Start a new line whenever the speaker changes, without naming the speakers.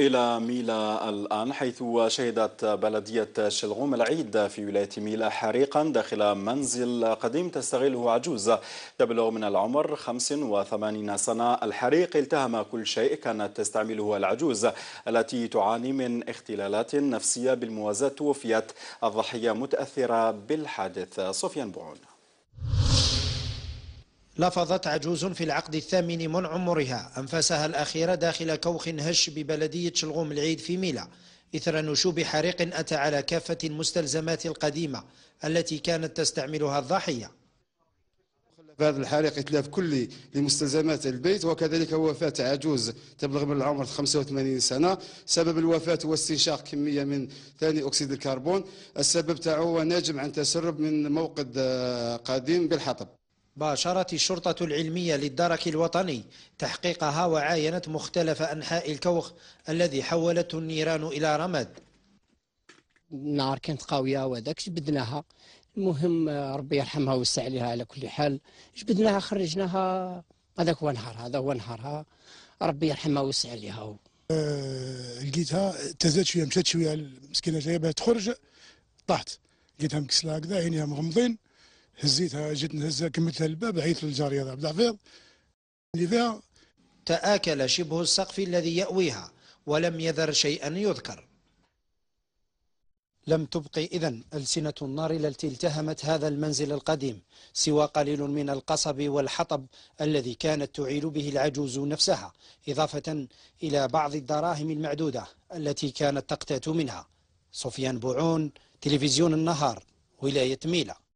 إلى ميلا الآن حيث شهدت بلدية شلغوم العيد في ولاية ميلا حريقا داخل منزل قديم تستغله عجوز تبلغ من العمر 85 سنة الحريق التهم كل شيء كانت تستعمله العجوز التي تعاني من اختلالات نفسية بالموازاة توفيت الضحية متأثرة بالحادث صوفيان بوعون
لفظت عجوز في العقد الثامن من عمرها أنفاسها الأخيرة داخل كوخ هش ببلدية شلغوم العيد في ميلا إثر نشوب حريق أتى على كافة المستلزمات القديمة التي كانت تستعملها الضحية هذا
الحريق إتلاف كلي لمستلزمات البيت وكذلك وفاة عجوز تبلغ من العمر 85 سنة سبب الوفاة هو استنشاق كمية من ثاني أكسيد الكربون السبب تاعه ناجم عن تسرب من موقد آه، قديم بالحطب باشرت
الشرطة العلمية للدرك الوطني تحقيقها وعاينت مختلف أنحاء الكوخ الذي حولته النيران إلى رماد
النار كانت قوية وذاك جبدناها المهم ربي يرحمها ويوسع عليها على كل حال جبدناها خرجناها هذاك هو نهارها هذا هو نهارها ربي يرحمها ويوسع عليها
أه لقيتها تزاد شويه مشات شويه المسكينه جايبها تخرج طاحت لقيتها مكسله هكذا عينيها مغمضين هزيتها جيت نهزها كملتها الباب عيطت
للجاريه عبد الحفيظ اللي فيها تآكل شبه السقف الذي يأويها ولم يذر شيئا يذكر لم تبق إذا ألسنة النار التي التهمت هذا المنزل القديم سوى قليل من القصب والحطب الذي كانت تعيل به العجوز نفسها إضافة إلى بعض الدراهم المعدودة التي كانت تقتات منها سفيان بوعون تلفزيون النهار ولاية ميلا